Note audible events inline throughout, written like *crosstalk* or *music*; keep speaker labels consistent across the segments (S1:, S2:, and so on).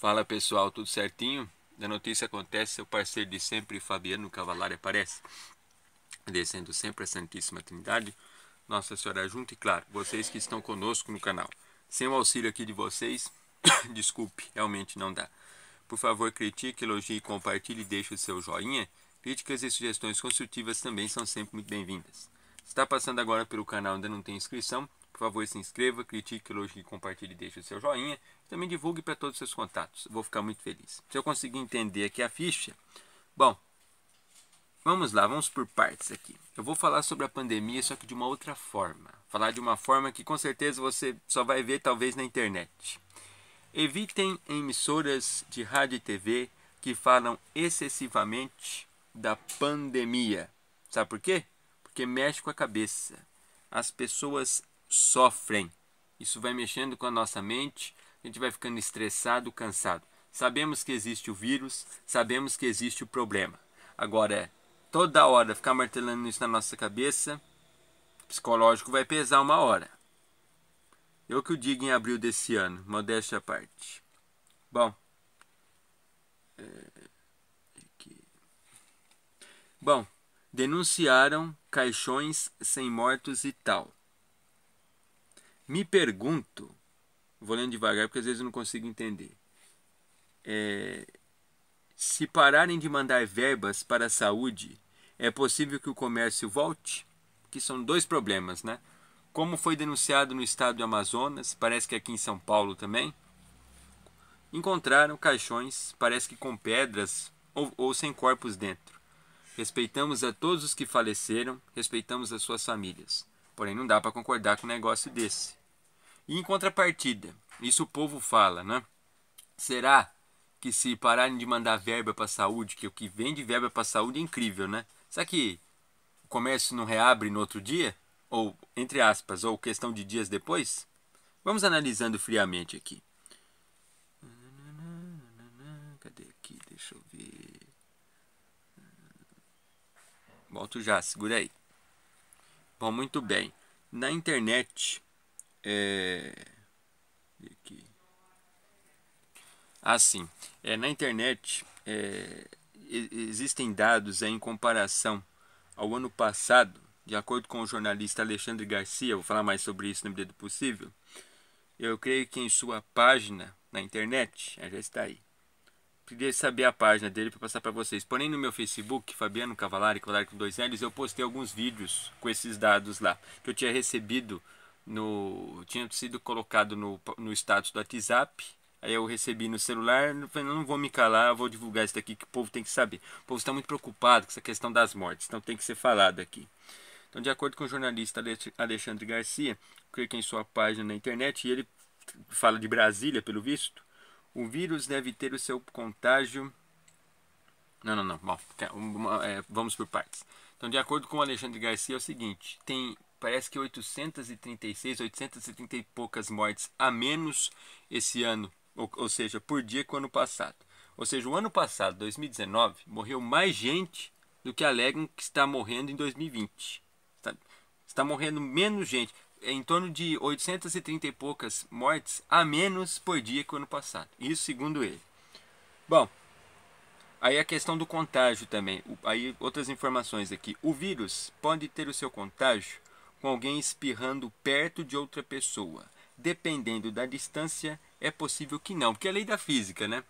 S1: Fala pessoal, tudo certinho? A notícia acontece, seu parceiro de sempre, Fabiano Cavalari, aparece. Descendo sempre a Santíssima Trindade, Nossa Senhora junto e claro, vocês que estão conosco no canal. Sem o auxílio aqui de vocês, *coughs* desculpe, realmente não dá. Por favor, critique, elogie, compartilhe e deixe o seu joinha. Críticas e sugestões construtivas também são sempre muito bem-vindas. Está passando agora pelo canal ainda não tem inscrição, por favor, se inscreva, critique, elogie, compartilhe e deixe o seu joinha. E também divulgue para todos os seus contatos. vou ficar muito feliz. Se eu conseguir entender aqui a ficha. Bom, vamos lá, vamos por partes aqui. Eu vou falar sobre a pandemia, só que de uma outra forma. Falar de uma forma que com certeza você só vai ver talvez na internet. Evitem emissoras de rádio e TV que falam excessivamente da pandemia. Sabe por quê? Porque mexe com a cabeça. As pessoas sofrem. Isso vai mexendo com a nossa mente, a gente vai ficando estressado, cansado. Sabemos que existe o vírus, sabemos que existe o problema. Agora, toda hora ficar martelando isso na nossa cabeça, psicológico vai pesar uma hora. É eu que o digo em abril desse ano, modéstia à parte. Bom. É... Bom, denunciaram caixões sem mortos e tal. Me pergunto, vou lendo devagar porque às vezes eu não consigo entender. É, se pararem de mandar verbas para a saúde, é possível que o comércio volte? Que são dois problemas, né? Como foi denunciado no estado do Amazonas, parece que aqui em São Paulo também, encontraram caixões, parece que com pedras ou, ou sem corpos dentro. Respeitamos a todos os que faleceram, respeitamos as suas famílias. Porém, não dá para concordar com um negócio desse. E em contrapartida, isso o povo fala, né? Será que se pararem de mandar verba para saúde, que o que vende verba para saúde é incrível, né? Será que o comércio não reabre no outro dia? Ou, entre aspas, ou questão de dias depois? Vamos analisando friamente aqui. Cadê aqui? Deixa eu ver. Volto já, segura aí. Bom, muito bem. Na internet, é, aqui. Assim, é, na internet é, existem dados é, em comparação ao ano passado, de acordo com o jornalista Alexandre Garcia, vou falar mais sobre isso no medida do possível. Eu creio que em sua página na internet, é, já está aí. Queria saber a página dele para passar para vocês. Porém, no meu Facebook, Fabiano Cavalari, Cavalari com dois L's, eu postei alguns vídeos com esses dados lá, que eu tinha recebido no tinha sido colocado no, no status do WhatsApp. Aí eu recebi no celular, falei, não vou me calar, vou divulgar isso daqui que o povo tem que saber. O povo está muito preocupado com essa questão das mortes, então tem que ser falado aqui. Então, de acordo com o jornalista Alexandre Garcia, clique em sua página na internet e ele fala de Brasília, pelo visto. O vírus deve ter o seu contágio. Não, não, não. Bom, é, vamos por partes. Então, de acordo com o Alexandre Garcia, é o seguinte: tem parece que 836, 830 e poucas mortes a menos esse ano, ou, ou seja, por dia que o ano passado. Ou seja, o ano passado, 2019, morreu mais gente do que alegam que está morrendo em 2020. Está, está morrendo menos gente, é em torno de 830 e poucas mortes a menos por dia que o ano passado. Isso segundo ele. Bom, Aí a questão do contágio também. Aí outras informações aqui. O vírus pode ter o seu contágio com alguém espirrando perto de outra pessoa. Dependendo da distância, é possível que não, porque é lei da física, né?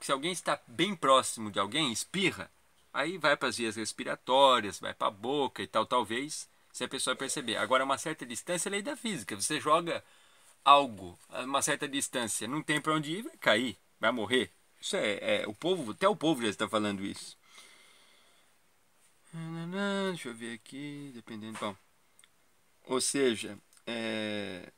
S1: Se alguém está bem próximo de alguém, espirra, aí vai para as vias respiratórias, vai para a boca e tal, talvez, se a pessoa perceber. Agora, uma certa distância é lei da física. Você joga algo a uma certa distância, não tem para onde ir, vai cair, vai morrer. Isso é, é o povo, até o povo já está falando isso. Deixa eu ver aqui, dependendo. Bom. Ou seja, é...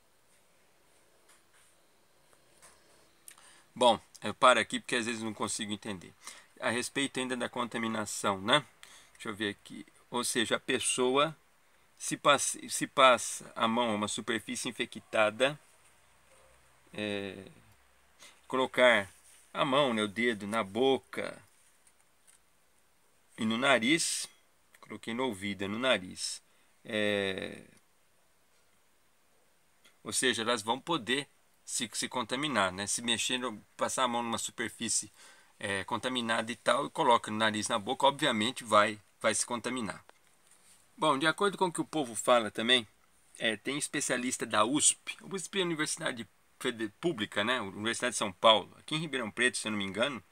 S1: Bom, eu paro aqui porque às vezes não consigo entender. A respeito ainda da contaminação, né? Deixa eu ver aqui. Ou seja, a pessoa se passa, se passa a mão a uma superfície infectada, é... colocar a mão, né, o dedo na boca e no nariz, coloquei no ouvido, é no nariz, é, ou seja, elas vão poder se, se contaminar, né? Se mexendo, passar a mão numa superfície é, contaminada e tal, e coloca no nariz, na boca, obviamente vai, vai se contaminar. Bom, de acordo com o que o povo fala também, é, tem especialista da USP, USP é a Universidade Pública, né? Universidade de São Paulo, aqui em Ribeirão Preto, se eu não me engano,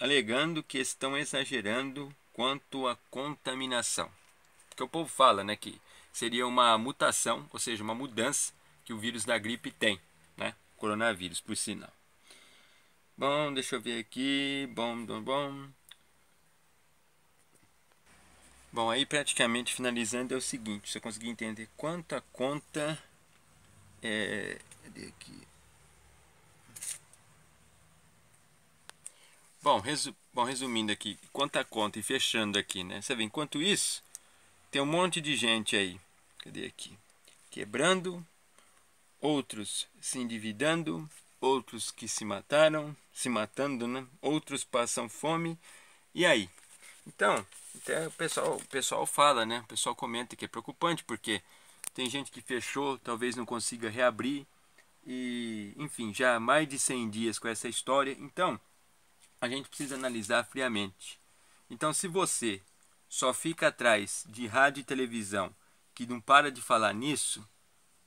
S1: alegando que estão exagerando quanto à contaminação. Porque o povo fala, né, que seria uma mutação, ou seja, uma mudança que o vírus da gripe tem, né? Coronavírus, por sinal. Bom, deixa eu ver aqui. Bom, bom, bom. Bom, aí praticamente finalizando é o seguinte, você conseguir entender quanta conta é, cadê aqui? Bom, resu bom, resumindo aqui, quanta conta e fechando aqui, né? Você vê, enquanto isso, tem um monte de gente aí, cadê aqui? Quebrando, outros se endividando, outros que se mataram, se matando, né? Outros passam fome. E aí? Então, até o pessoal, o pessoal fala, né? O pessoal comenta que é preocupante porque tem gente que fechou, talvez não consiga reabrir. E, enfim, já há mais de 100 dias com essa história. Então, a gente precisa analisar friamente. Então, se você só fica atrás de rádio e televisão que não para de falar nisso,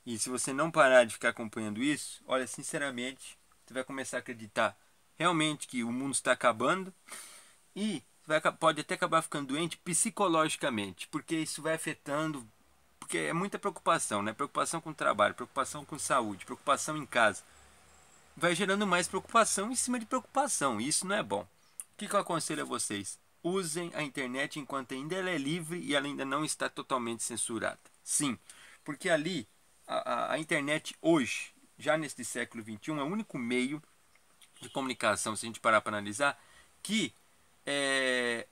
S1: e se você não parar de ficar acompanhando isso, olha, sinceramente, você vai começar a acreditar realmente que o mundo está acabando e vai, pode até acabar ficando doente psicologicamente, porque isso vai afetando, porque é muita preocupação, né? Preocupação com o trabalho, preocupação com saúde, preocupação em casa. Vai gerando mais preocupação em cima de preocupação, e isso não é bom. O que, que eu aconselho a vocês? Usem a internet enquanto ainda ela é livre e ela ainda não está totalmente censurada. Sim, porque ali a, a internet hoje, já neste século XXI, é o único meio de comunicação, se a gente parar para analisar, que é,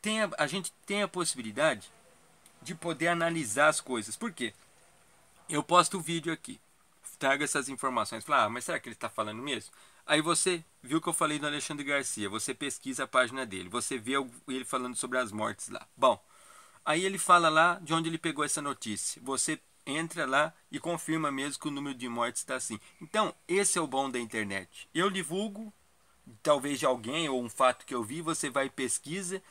S1: tem a, a, gente tem a possibilidade de poder analisar as coisas. Por quê? Eu posto o vídeo aqui, trago essas informações, falo, ah, mas será que ele está falando mesmo? Aí você viu o que eu falei do Alexandre Garcia, você pesquisa a página dele, você vê ele falando sobre as mortes lá. Bom, aí ele fala lá de onde ele pegou essa notícia. Você entra lá e confirma mesmo que o número de mortes está assim. Então, esse é o bom da internet. Eu divulgo, talvez de alguém ou um fato que eu vi, você vai e pesquisa.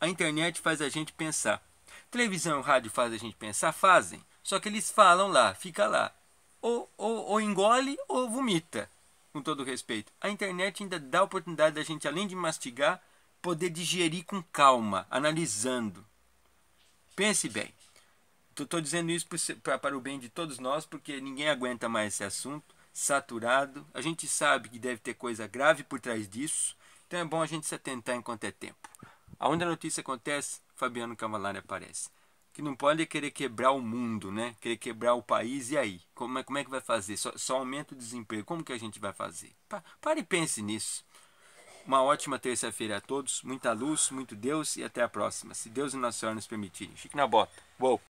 S1: A internet faz a gente pensar. Televisão e rádio faz a gente pensar? Fazem. Só que eles falam lá, fica lá. Ou, ou, ou engole ou vomita, com todo respeito. A internet ainda dá a oportunidade da gente, além de mastigar, poder digerir com calma, analisando. Pense bem. Estou dizendo isso para o bem de todos nós, porque ninguém aguenta mais esse assunto, saturado. A gente sabe que deve ter coisa grave por trás disso, então é bom a gente se atentar enquanto é tempo. Aonde a notícia acontece, Fabiano Cavalari aparece. Que não pode é querer quebrar o mundo, né? Querer quebrar o país, e aí? Como é, como é que vai fazer? Só, só aumenta o desemprego, como que a gente vai fazer? Pa, pare e pense nisso. Uma ótima terça-feira a todos, muita luz, muito Deus e até a próxima, se Deus e Nossa Senhora nos permitirem. Fique na bota. Uou!